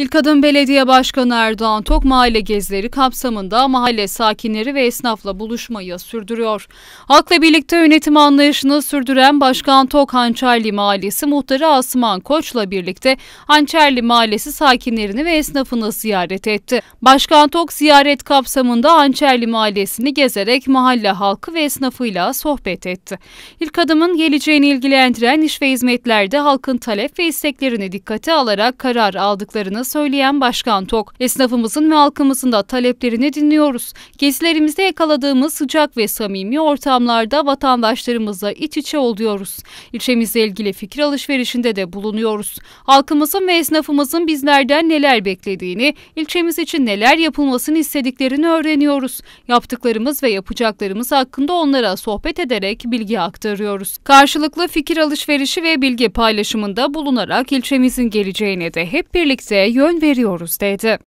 İlk adım Belediye Başkanı Erdoğan Tok mahalle gezileri kapsamında mahalle sakinleri ve esnafla buluşmayı sürdürüyor. Halkla birlikte yönetim anlayışını sürdüren Başkan Tok Hançerli Mahallesi muhtarı Asman Koç'la birlikte Hançerli Mahallesi sakinlerini ve esnafını ziyaret etti. Başkan Tok ziyaret kapsamında Hançerli Mahallesi'ni gezerek mahalle halkı ve esnafıyla sohbet etti. İlk adımın geleceğini ilgilendiren iş ve hizmetlerde halkın talep ve isteklerini dikkate alarak karar aldıklarını söyleyen Başkan Tok, esnafımızın ve halkımızın da taleplerini dinliyoruz. Gezilerimizde yakaladığımız sıcak ve samimi ortamlarda vatandaşlarımızla iç içe oluyoruz. İlçemizle ilgili fikir alışverişinde de bulunuyoruz. Halkımızın ve esnafımızın bizlerden neler beklediğini, ilçemiz için neler yapılmasını istediklerini öğreniyoruz. Yaptıklarımız ve yapacaklarımız hakkında onlara sohbet ederek bilgi aktarıyoruz. Karşılıklı fikir alışverişi ve bilgi paylaşımında bulunarak ilçemizin geleceğine de hep birlikte yön veriyoruz dedi.